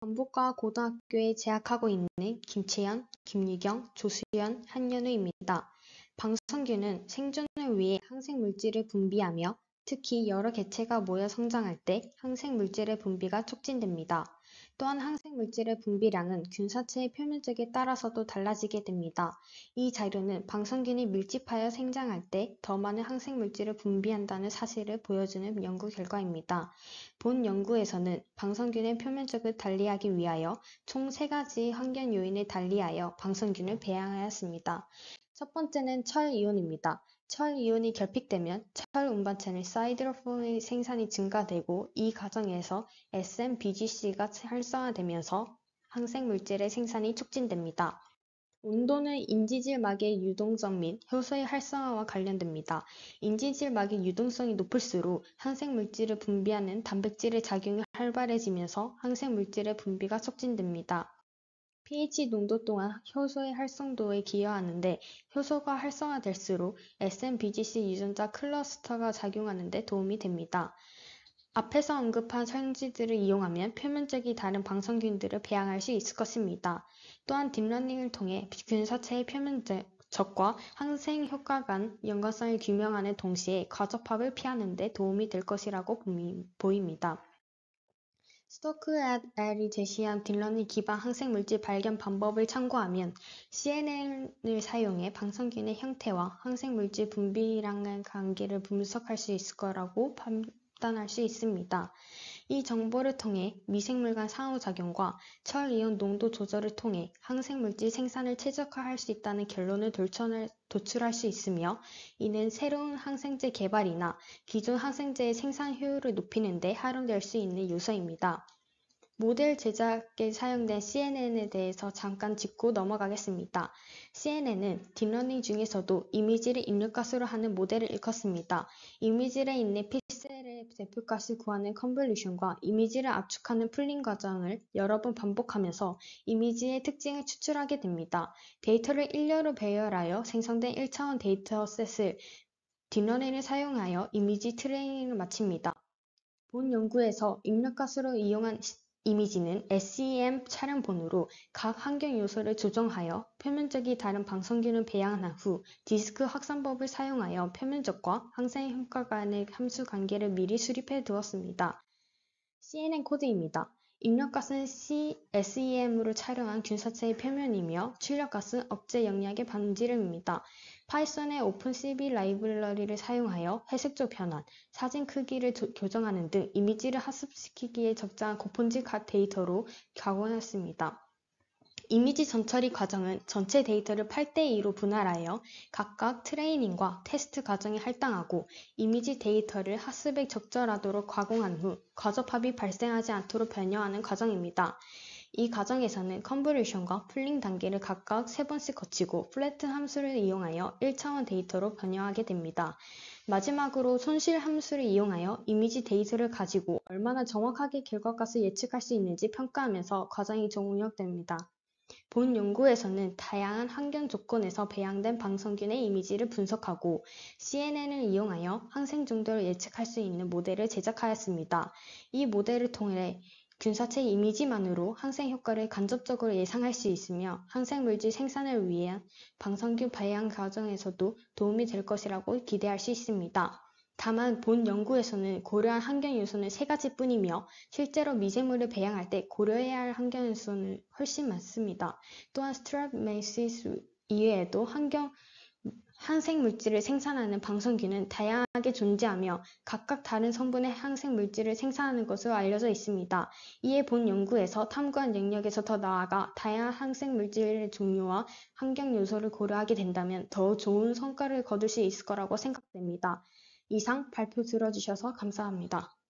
전북과 고등학교에 재학하고 있는 김채연, 김유경, 조수연, 한연우입니다. 방성균은 생존을 위해 항생물질을 분비하며 특히 여러 개체가 모여 성장할 때 항생물질의 분비가 촉진됩니다. 또한 항생물질의 분비량은 균사체의 표면적에 따라서도 달라지게 됩니다. 이 자료는 방성균이 밀집하여 생장할 때 더 많은 항생물질을 분비한다는 사실을 보여주는 연구 결과입니다. 본 연구에서는 방성균의 표면적을 달리하기 위하여 총 세가지 환경 요인을 달리하여 방성균을 배양하였습니다. 첫 번째는 철 이온입니다. 철 이온이 결핍되면 철 운반체는 사이드로폼의 생산이 증가되고 이 과정에서 SMBGC가 활성화되면서 항생 물질의 생산이 촉진됩니다. 온도는 인지질막의 유동성 및 효소의 활성화와 관련됩니다. 인지질막의 유동성이 높을수록 항생물질을 분비하는 단백질의 작용이 활발해지면서 항생물질의 분비가 촉진됩니다. pH 농도 또한 효소의 활성도에 기여하는데 효소가 활성화될수록 SMBGC 유전자 클러스터가 작용하는 데 도움이 됩니다. 앞에서 언급한 성지들을 이용하면 표면적이 다른 방성균들을 배양할 수 있을 것입니다. 또한 딥러닝을 통해 균사체의 표면적과 항생 효과 간 연관성을 규명하는 동시에 과접합을 피하는 데 도움이 될 것이라고 보입니다. 스토크 앳 엘이 제시한 딜런의 기반 항생물질 발견 방법을 참고하면 CNN을 사용해 방성균의 형태와 항생물질 분비량의 관계를 분석할 수 있을 거라고 판단할 수 있습니다. 이 정보를 통해 미생물간 상호작용과 철이온 농도 조절을 통해 항생물질 생산을 최적화할 수 있다는 결론을 돌출할, 도출할 수 있으며 이는 새로운 항생제 개발이나 기존 항생제의 생산 효율을 높이는 데 활용될 수 있는 요소입니다. 모델 제작에 사용된 CNN에 대해서 잠깐 짚고 넘어가겠습니다. CNN은 딥러닝 중에서도 이미지를 입력값으로 하는 모델을 일컫습니다. 이미지를 있는 대표값을 구하는 컨볼루션과 이미지를 압축하는 풀링 과정을 여러 번 반복하면서 이미지의 특징을 추출하게 됩니다. 데이터를 일렬로 배열하여 생성된 1차원 데이터셋을 딥러닝을 사용하여 이미지 트레이닝을 마칩니다. 본 연구에서 입력값으로 이용한 이미지는 SEM 촬영본으로 각 환경 요소를 조정하여 표면적이 다른 방송균을 배양한 후 디스크 확산법을 사용하여 표면적과 항산의 효과 간의 함수 관계를 미리 수립해 두었습니다. CNN 코드입니다. 입력값은 SEM으로 촬영한 균사체의 표면이며 출력값은 업체 영역의 반지름입니다. 파이썬의 오픈CV 라이브러리를 사용하여 회색조 변환, 사진 크기를 조, 교정하는 등 이미지를 학습시키기에 적당한 고품질 데이터로 가공했습니다. 이미지 전처리 과정은 전체 데이터를 8대2로 분할하여 각각 트레이닝과 테스트 과정에 할당하고 이미지 데이터를 학습에 적절하도록 가공한 후 과접합이 발생하지 않도록 변형하는 과정입니다. 이 과정에서는 컨볼루션과 풀링 단계를 각각 세번씩 거치고 플래트 함수를 이용하여 1차원 데이터로 변형하게 됩니다. 마지막으로 손실 함수를 이용하여 이미지 데이터를 가지고 얼마나 정확하게 결과값을 예측할 수 있는지 평가하면서 과정이 종용됩니다. 본 연구에서는 다양한 환경 조건에서 배양된 방성균의 이미지를 분석하고 CNN을 이용하여 항생 중도를 예측할 수 있는 모델을 제작하였습니다. 이 모델을 통해 균사체 이미지만으로 항생 효과를 간접적으로 예상할 수 있으며 항생 물질 생산을 위한 방성균 배양 과정에서도 도움이 될 것이라고 기대할 수 있습니다. 다만 본 연구에서는 고려한 환경 요소는 세 가지뿐이며 실제로 미생물을 배양할 때 고려해야 할 환경 요소는 훨씬 많습니다. 또한 스트랩메이시스 이외에도 환경 항생 물질을 생산하는 방성기는 다양하게 존재하며 각각 다른 성분의 항생 물질을 생산하는 것으로 알려져 있습니다. 이에 본 연구에서 탐구한 영역에서 더 나아가 다양한 항생 물질의 종류와 환경 요소를 고려하게 된다면 더 좋은 성과를 거둘 수 있을 거라고 생각됩니다. 이상 발표 들어주셔서 감사합니다.